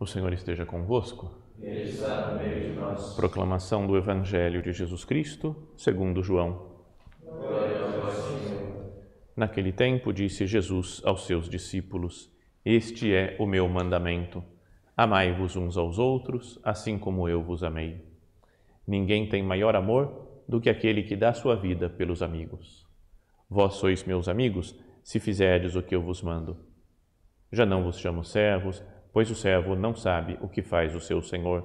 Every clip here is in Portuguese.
O Senhor esteja convosco. Ele está no meio de nós. Proclamação do Evangelho de Jesus Cristo, segundo João. Glória a Senhor. Naquele tempo disse Jesus aos seus discípulos: Este é o meu mandamento: amai-vos uns aos outros, assim como eu vos amei. Ninguém tem maior amor do que aquele que dá sua vida pelos amigos. Vós sois meus amigos se fizerdes o que eu vos mando. Já não vos chamo servos, pois o servo não sabe o que faz o seu senhor.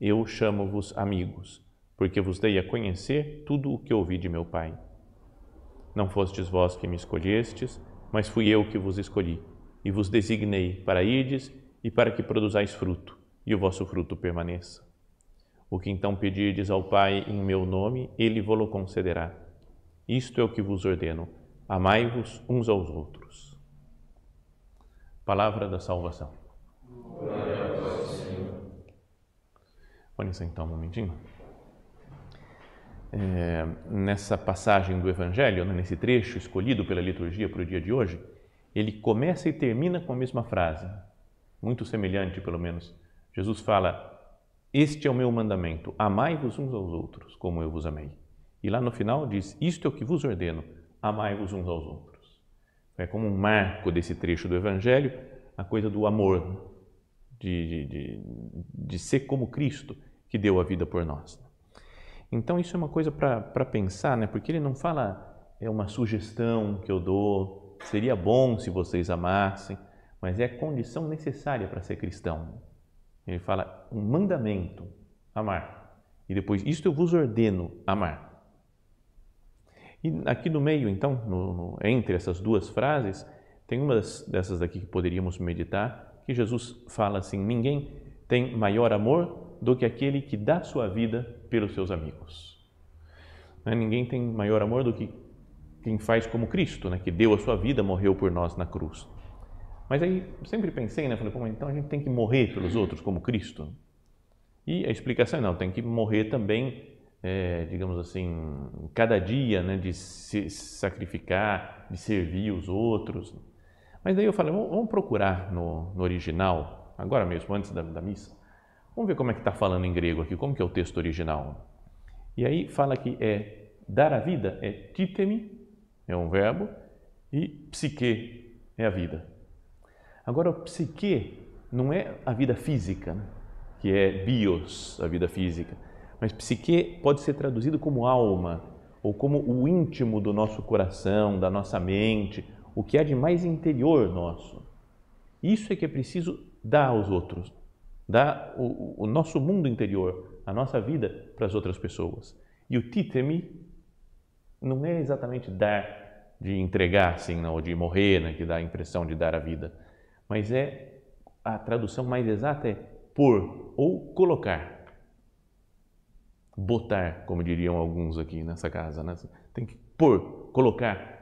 Eu chamo-vos amigos, porque vos dei a conhecer tudo o que ouvi de meu Pai. Não fostes vós que me escolhestes, mas fui eu que vos escolhi, e vos designei para irdes e para que produzais fruto, e o vosso fruto permaneça. O que então pedirdes ao Pai em meu nome, ele vos concederá. Isto é o que vos ordeno: amai-vos uns aos outros. Palavra da salvação. Glória a então Senhor. um momentinho. É, nessa passagem do Evangelho, né, nesse trecho escolhido pela liturgia para o dia de hoje, ele começa e termina com a mesma frase, muito semelhante, pelo menos. Jesus fala: Este é o meu mandamento, amai-vos uns aos outros, como eu vos amei. E lá no final diz: Isto é o que vos ordeno, amai-vos uns aos outros. É como um marco desse trecho do Evangelho, a coisa do amor, né? de, de, de ser como Cristo que deu a vida por nós. Então, isso é uma coisa para pensar, né? porque ele não fala, é uma sugestão que eu dou, seria bom se vocês amassem, mas é a condição necessária para ser cristão. Ele fala, um mandamento, amar. E depois, isto eu vos ordeno, amar. E aqui no meio, então, no, no, entre essas duas frases, tem uma dessas daqui que poderíamos meditar, que Jesus fala assim: ninguém tem maior amor do que aquele que dá sua vida pelos seus amigos. Né, ninguém tem maior amor do que quem faz como Cristo, né? que deu a sua vida, morreu por nós na cruz. Mas aí sempre pensei, né? falei, Pô, então a gente tem que morrer pelos outros como Cristo? E a explicação é não, tem que morrer também é, digamos assim, cada dia né, de se sacrificar, de servir os outros. Mas daí eu falei, vamos procurar no, no original, agora mesmo, antes da, da missa, vamos ver como é que está falando em grego aqui, como que é o texto original. E aí fala que é dar a vida, é titemi, é um verbo, e psique é a vida. Agora, o psique não é a vida física, né? que é bios, a vida física, mas psique pode ser traduzido como alma, ou como o íntimo do nosso coração, da nossa mente, o que há de mais interior nosso. Isso é que é preciso dar aos outros, dar o, o nosso mundo interior, a nossa vida para as outras pessoas. E o titemi não é exatamente dar, de entregar, assim, ou de morrer, né, que dá a impressão de dar a vida, mas é a tradução mais exata é pôr ou colocar, botar, como diriam alguns aqui nessa casa, né? tem que pôr, colocar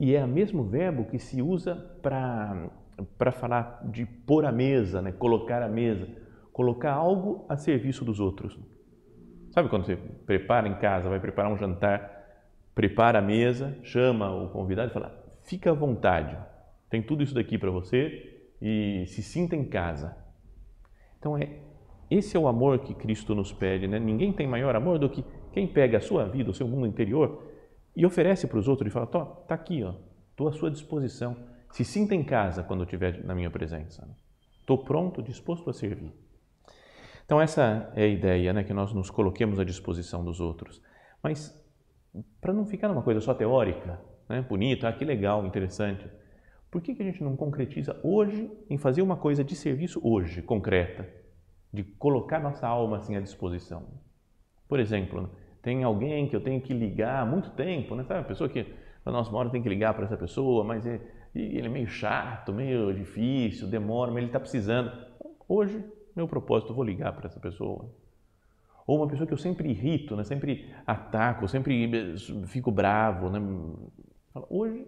e é o mesmo verbo que se usa para falar de pôr a mesa, né? colocar a mesa, colocar algo a serviço dos outros. Sabe quando você prepara em casa, vai preparar um jantar, prepara a mesa, chama o convidado e fala: fica à vontade, tem tudo isso daqui para você e se sinta em casa. Então, é, esse é o amor que Cristo nos pede, né? Ninguém tem maior amor do que quem pega a sua vida, o seu mundo interior e oferece para os outros e fala: Tó, tá aqui, ó, tô à sua disposição. Se sinta em casa quando estiver na minha presença. Estou pronto, disposto a servir. Então essa é a ideia, né, que nós nos coloquemos à disposição dos outros. Mas para não ficar numa coisa só teórica, né, bonita, ah, que legal, interessante, por que, que a gente não concretiza hoje em fazer uma coisa de serviço hoje, concreta, de colocar nossa alma assim à disposição? Por exemplo, né, tem alguém que eu tenho que ligar há muito tempo, né? Sabe, a pessoa que, nossa, uma hora tem que ligar para essa pessoa, mas ele, é, ele é meio chato, meio difícil, demora, mas ele está precisando. Hoje, meu propósito, eu vou ligar para essa pessoa. Ou uma pessoa que eu sempre irrito, né? sempre ataco, sempre fico bravo. Né? Hoje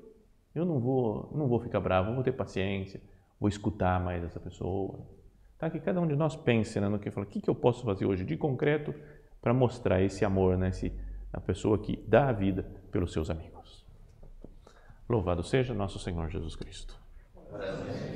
eu não vou, não vou ficar bravo, vou ter paciência, vou escutar mais essa pessoa. Tá? Que cada um de nós pense né, no que fala, o que, que eu posso fazer hoje de concreto para mostrar esse amor, né? Esse, a pessoa que dá a vida pelos seus amigos. Louvado seja nosso Senhor Jesus Cristo. Amém.